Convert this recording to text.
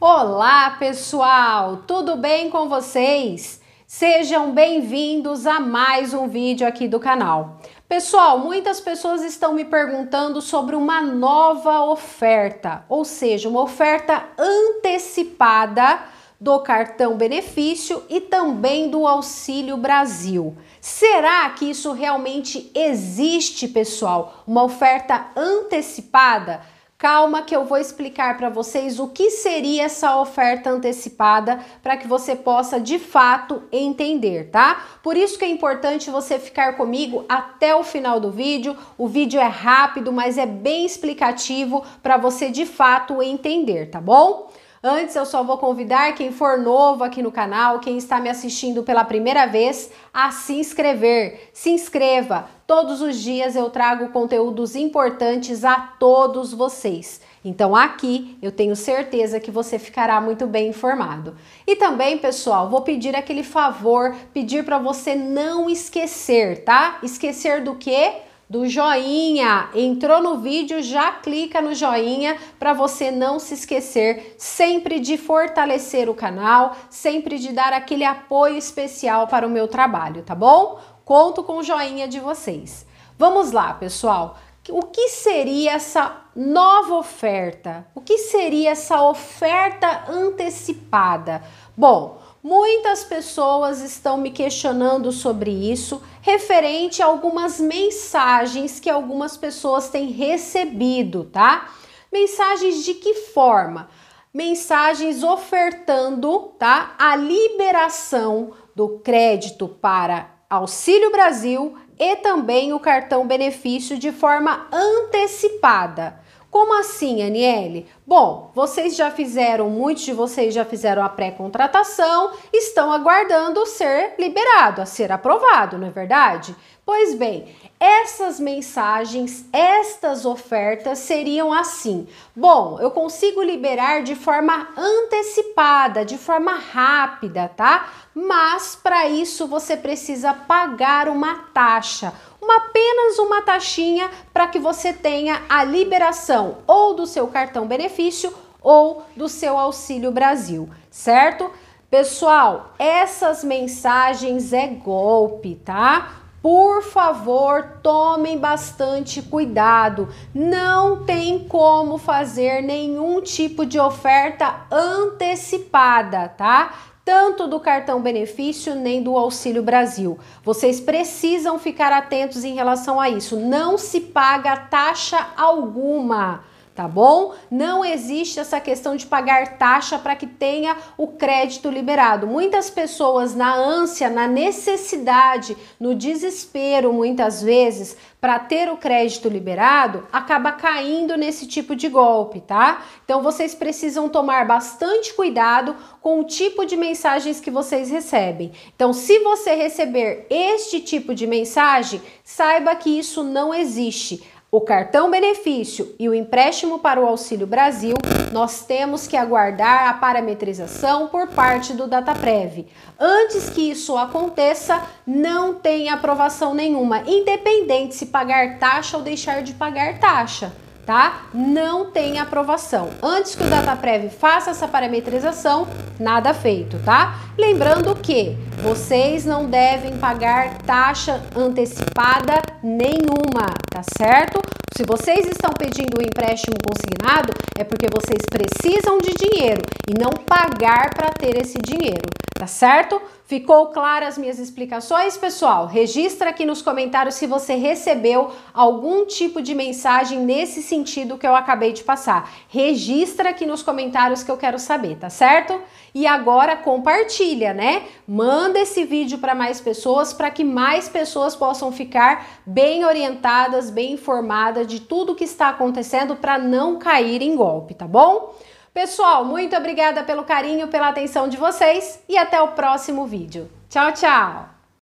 Olá, pessoal! Tudo bem com vocês? Sejam bem-vindos a mais um vídeo aqui do canal. Pessoal, muitas pessoas estão me perguntando sobre uma nova oferta, ou seja, uma oferta antecipada do cartão benefício e também do Auxílio Brasil. Será que isso realmente existe, pessoal? Uma oferta antecipada? Calma que eu vou explicar para vocês o que seria essa oferta antecipada para que você possa de fato entender, tá? Por isso que é importante você ficar comigo até o final do vídeo. O vídeo é rápido, mas é bem explicativo para você de fato entender, tá bom? Antes, eu só vou convidar quem for novo aqui no canal, quem está me assistindo pela primeira vez, a se inscrever. Se inscreva! Todos os dias eu trago conteúdos importantes a todos vocês. Então, aqui eu tenho certeza que você ficará muito bem informado. E também, pessoal, vou pedir aquele favor, pedir para você não esquecer, tá? Esquecer do quê? do joinha. Entrou no vídeo, já clica no joinha para você não se esquecer sempre de fortalecer o canal, sempre de dar aquele apoio especial para o meu trabalho, tá bom? Conto com o joinha de vocês. Vamos lá, pessoal. O que seria essa nova oferta? O que seria essa oferta antecipada? Bom, Muitas pessoas estão me questionando sobre isso, referente a algumas mensagens que algumas pessoas têm recebido, tá? Mensagens de que forma? Mensagens ofertando, tá? A liberação do crédito para Auxílio Brasil e também o cartão benefício de forma antecipada. Como assim, Aniele? Bom, vocês já fizeram, muitos de vocês já fizeram a pré-contratação, estão aguardando ser liberado, a ser aprovado, não é verdade? Pois bem, essas mensagens, estas ofertas seriam assim: bom, eu consigo liberar de forma antecipada, de forma rápida, tá? Mas para isso você precisa pagar uma taxa, uma, apenas uma taxinha para que você tenha a liberação ou do seu cartão benefício ou do seu Auxílio Brasil, certo? Pessoal, essas mensagens é golpe, tá? Por favor, tomem bastante cuidado. Não tem como fazer nenhum tipo de oferta antecipada, tá? tanto do cartão benefício nem do Auxílio Brasil. Vocês precisam ficar atentos em relação a isso. Não se paga taxa alguma tá bom? Não existe essa questão de pagar taxa para que tenha o crédito liberado. Muitas pessoas na ânsia, na necessidade, no desespero, muitas vezes, para ter o crédito liberado, acaba caindo nesse tipo de golpe, tá? Então vocês precisam tomar bastante cuidado com o tipo de mensagens que vocês recebem. Então, se você receber este tipo de mensagem, saiba que isso não existe o cartão benefício e o empréstimo para o Auxílio Brasil, nós temos que aguardar a parametrização por parte do Dataprev. Antes que isso aconteça, não tem aprovação nenhuma, independente se pagar taxa ou deixar de pagar taxa tá? Não tem aprovação. Antes que o DataPrev faça essa parametrização, nada feito, tá? Lembrando que vocês não devem pagar taxa antecipada nenhuma, tá certo? Se vocês estão pedindo um empréstimo consignado, é porque vocês precisam de dinheiro e não pagar para ter esse dinheiro tá certo? Ficou claro as minhas explicações, pessoal? Registra aqui nos comentários se você recebeu algum tipo de mensagem nesse sentido que eu acabei de passar. Registra aqui nos comentários que eu quero saber, tá certo? E agora compartilha, né? Manda esse vídeo para mais pessoas para que mais pessoas possam ficar bem orientadas, bem informadas de tudo que está acontecendo para não cair em golpe, tá bom? Pessoal, muito obrigada pelo carinho, pela atenção de vocês e até o próximo vídeo. Tchau, tchau!